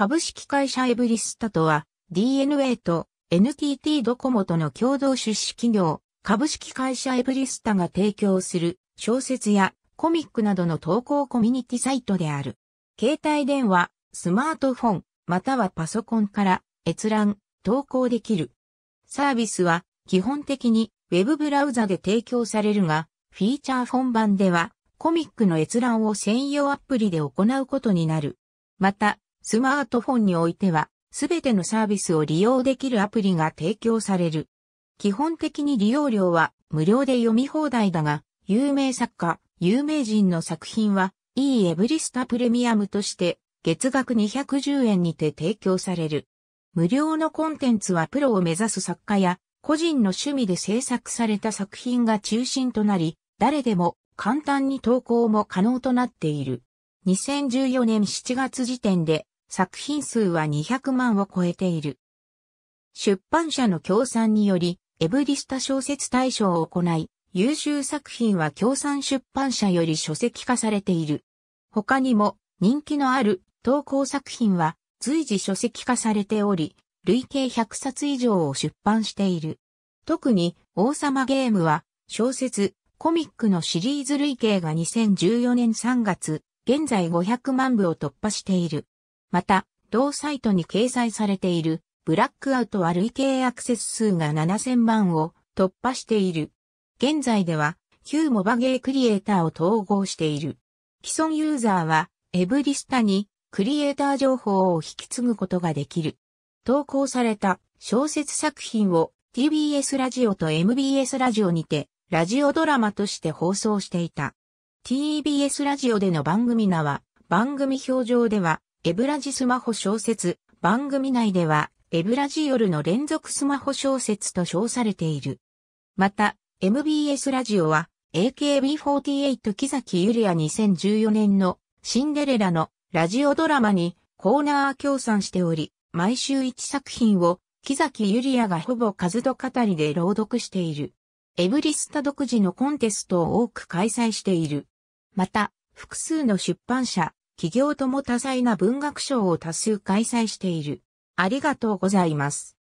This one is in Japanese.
株式会社エブリスタとは、DNA と NTT ドコモとの共同出資企業、株式会社エブリスタが提供する小説やコミックなどの投稿コミュニティサイトである。携帯電話、スマートフォン、またはパソコンから閲覧、投稿できる。サービスは基本的にウェブブラウザで提供されるが、フィーチャー本番ではコミックの閲覧を専用アプリで行うことになる。また、スマートフォンにおいては、すべてのサービスを利用できるアプリが提供される。基本的に利用料は無料で読み放題だが、有名作家、有名人の作品は、E エブリスタプレミアムとして、月額210円にて提供される。無料のコンテンツはプロを目指す作家や、個人の趣味で制作された作品が中心となり、誰でも簡単に投稿も可能となっている。2014年7月時点で作品数は200万を超えている。出版社の協賛により、エブリスタ小説大賞を行い、優秀作品は協賛出版社より書籍化されている。他にも人気のある投稿作品は随時書籍化されており、累計100冊以上を出版している。特に王様ゲームは小説、コミックのシリーズ累計が2014年3月、現在500万部を突破している。また、同サイトに掲載されている、ブラックアウト悪い系アクセス数が7000万を突破している。現在では、旧モバゲークリエイターを統合している。既存ユーザーは、エブリスタに、クリエイター情報を引き継ぐことができる。投稿された小説作品を TBS ラジオと MBS ラジオにて、ラジオドラマとして放送していた。TBS ラジオでの番組名は、番組表情では、エブラジスマホ小説、番組内では、エブラジ夜の連続スマホ小説と称されている。また、MBS ラジオは、AKB48 木崎ゆりや2014年のシンデレラのラジオドラマにコーナー協賛しており、毎週1作品を木崎ゆりやがほぼ数と語りで朗読している。エブリスタ独自のコンテストを多く開催している。また、複数の出版社、企業とも多彩な文学賞を多数開催している。ありがとうございます。